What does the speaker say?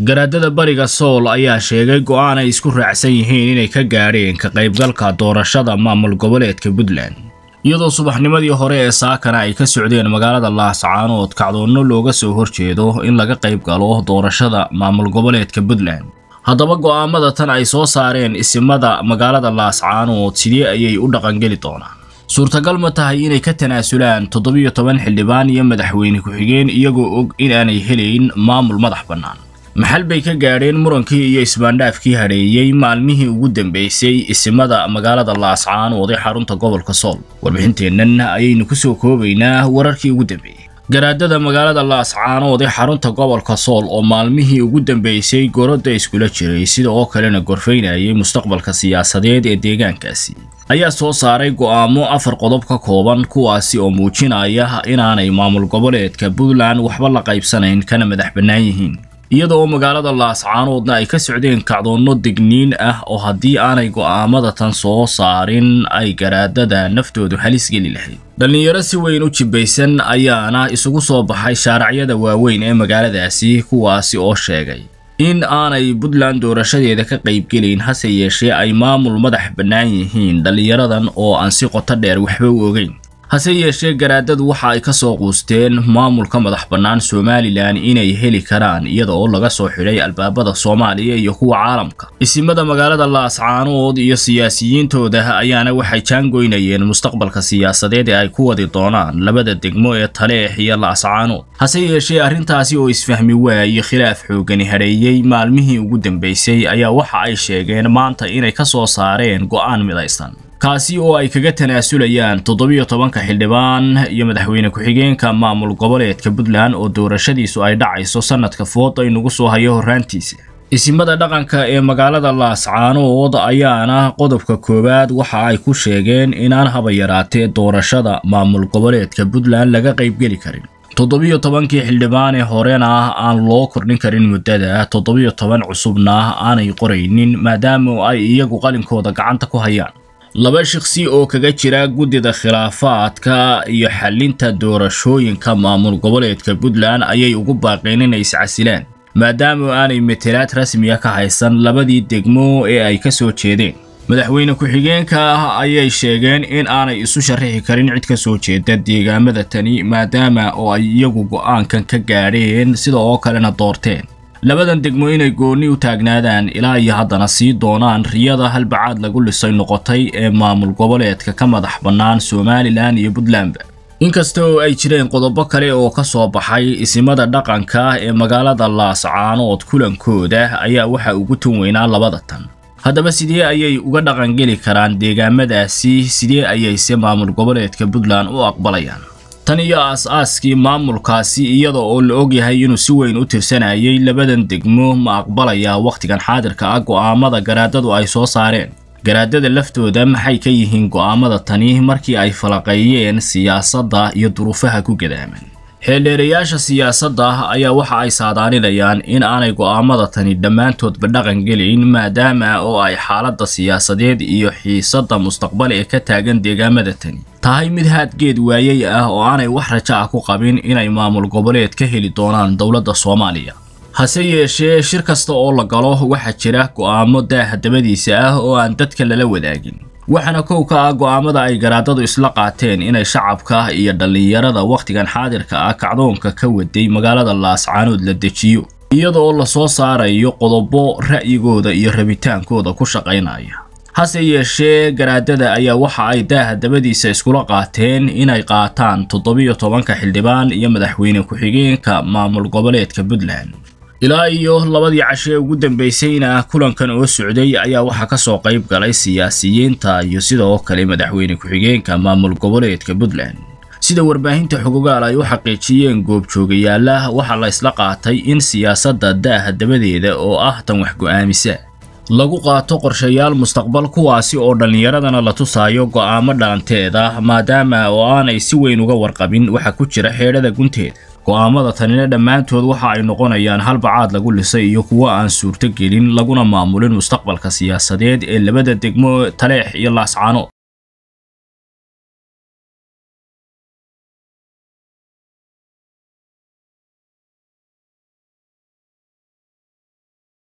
garaadada bariga sool ayaa sheegay go'aan ay isku raacsan yihiin inay ka gaadheen ka qaybgalka doorashada maamul goboleedka puntland iyadoo subaxnimadii hore ee saakana ay ka socdeen magaalada laascaanood kacdoonno looga soo horjeedo in laga qayb galo doorashada maamul goboleedka puntland haddaba go'aamada tan ay soo saareen isimada magaalada laascaanood sidee ayay u dhaqangeli doonaan suurtagal ma tahay inay ka tanaasulaan toddobiyo toban xildhibaan iyo madaxweyne ku-xigeen iyagoo og inaanay helayn maamul madax bannaan maxal bay ka gaadheen murankii iyo isbaandhaafkii hadheeyey maalmihii ugu dambaysay isimada magaalada laascaan waday xarunta gobolka sool warbixinteennan ayaynu ku soo koobaynaa wararkii ugu dambeeyey garaadada magaalada laascaanooday xarunta gobolka sool oo maalmihii ugu dambaysay gorodda iskula jiray sida oo kalena gorfaynayay mustaqbalka siyaasadeed ee deegaankaasi ayaa soo saaray go'aamo afar qodob ka kooban kuwaasi oo muujinaya inaanay maamul goboleedka puntland waxba la qaybsanayn kana madax bannaan yihiin iyadoo magaalada laascaanoodna ay ka socdeen kacdoonno digniin ah oo haddii aanay go'aamada tan soo saarin ay garaadada naftoodu halis geli lahayd dhallinyaro si weyn u jibbaysan ayaana isugu soo baxay shaaracyada waaweyn ee magaaladaasi kuwaasi oo sheegay in aanay puntland doorashadeeda ka qaybgelayn hase yeeshee ay maamul madax bannaan yihiin dhallinyaradan oo aan si qoto dheer waxba u ogeyn hase yeeshee garaadadu waxa ay ka soo quusteen maamulka madax bannaan somalilan inay heli karaan iyada oo laga soo xidhay albaabada soomaaliya iyo kuwa caalamka isimada magaalada laascaanood iyo siyaasiyiintooda ayaana waxay jaangoynayeen mustaqbalka siyaasadeed ee ay ku wadi doonaan labada degmo ee taleex iyo laascaanood hase yeeshee arrintaasi oo isfahmi waa iyo khilaaf xoogani hadheeyey maalmihii ugu dambeysay ayaa waxa ay sheegeen maanta inay ka soo saareen go'aan midaysan taasi oo ay kaga tanaasulayaan toddobiyo tobanka xildhibaan iyo madaxweyne ku-xigeenka maamul goboleedka puntland oo doorashadiisu ay dhacayso sannadka food aynagu soo hayo horraantiisa isimada dhaqanka ee magaalada laascaanood ayaana qodobka koowaad waxa ay ku sheegeen inaan haba yaraatee doorashada maamul goboleedka puntland laga qaybgeli karin toddobiyo tobankii xildhibaan ee horena aan loo kordhin karin muddada toddobiyo toban cusubna aanay qoraynin maadaama ay iyagu qalinkooda gacanta ku hayaan laba shaqsi oo kaga jira guddida khilaafaadka iyo xallinta doorashooyinka maamul goboleedka puntland ayay ugu baaqeen inay iscasilaan maadaama aanay matelaad rasmiya ah ka haysan labadii degmo ee ay ka soo jeedeen madaxweyne ku-xigeenka ah ayay sheegeen in aanay isu sharixi karin cid ka soo jeeda deegaamada tani maadaama oo ay iyagu go'aankan ka gaadheen sida oo kalena doorteen labadan degmo inay goonni u taagnaadaan ilaa iyo haddana sii doonaan riyada halbacaad lagu lisay noqotay ee maamul goboleedka ka madax bannaan somalilan iyo puntland inkasta oo ay jireen qodobo kale oo ka soo baxay isimada dhaqanka ee magaalada laascaanood kulankooda ayaa waxaa ugu tun weynaa labada tan haddaba sidee ayay uga dhaqangeli karaan deegaamadaasi sidee ayayse maamul goboleedka puntland u aqbalayaan tan iyo aas-aaskii maamulkaasi iyadoo oo la og yahay inuu si weyn u tirsanayay labadan degmo ma aqbalayaa wakhtigan xaadirka ah go'aamada garaadadu ay soo saareen garaadada laftooda maxay ka yihiin go'aamada tani markii ay falaqeeyeen siyaasadda iyo duruufaha ku gadaaman xeeldheerayaasha siyaasadda ah ayaa waxa ay saadaalinayaan in aanay go'aamada tani dhammaantoodba dhaqan gelin maadaama oo ay xaaladda siyaasadeed iyo xiisadda mustaqbal ee ka taagan deegaamada tani tahay mid haadgeed waayey ah oo aanay wax rajo ah ku qabin inay maamul goboleed ka heli doonaan dowladda soomaaliya hase yeeshee shir kasta oo la galo waxaa jira go'aamo daaha dabadiisa ah oo aan dadka lala wadaagin waxaana kow ka ah go'aamada ay garaadadu isla qaateen inay shacabka iyo dhallinyarada wakhtigan xaadirka ah kacdoonka ka waday magaalada laascaanood la dejiyo iyadoo lasoo saarayo qodobo ra'yigooda iyo rabitaankooda ku shaqaynaya hase yeeshee garaadada ayaa waxa ay daaha dabadiisa iskula qaateen inay qaataan toddobiyo tobanka xildhibaan iyo madaxweyne ku-xigeenka maamul goboleedka puntland ilaa iyo labadii casho ee ugu dambeysayna kulankan oo socday ayaa waxaa ka soo qayb galay siyaasiyiinta iyo sida oo kale madaxweyne ku-xigeenka maamul goboleedka puntland sida warbaahinta xogogaal ay u xaqiijiyeen goobjoogayaala waxaa la ysla qaatay in siyaasadda daaha dabadeeda oo ah tan wax go'aamisa lagu qaato qorshayaal mustaqbal kuwaasi oo dhallinyaradana la tusaayo go'aamo dhaanteeda maadaama oo aanay si weyn uga warqabin waxa ku jira xeedhada gunteeda go'aamada tanina dhammaantood waxa ay noqonayaan halbacaad lagu lisay iyo kuwo aan suurto gelin laguna maamulin mustaqbalka siyaasadeed ee labada degmo taleex iyo laascaano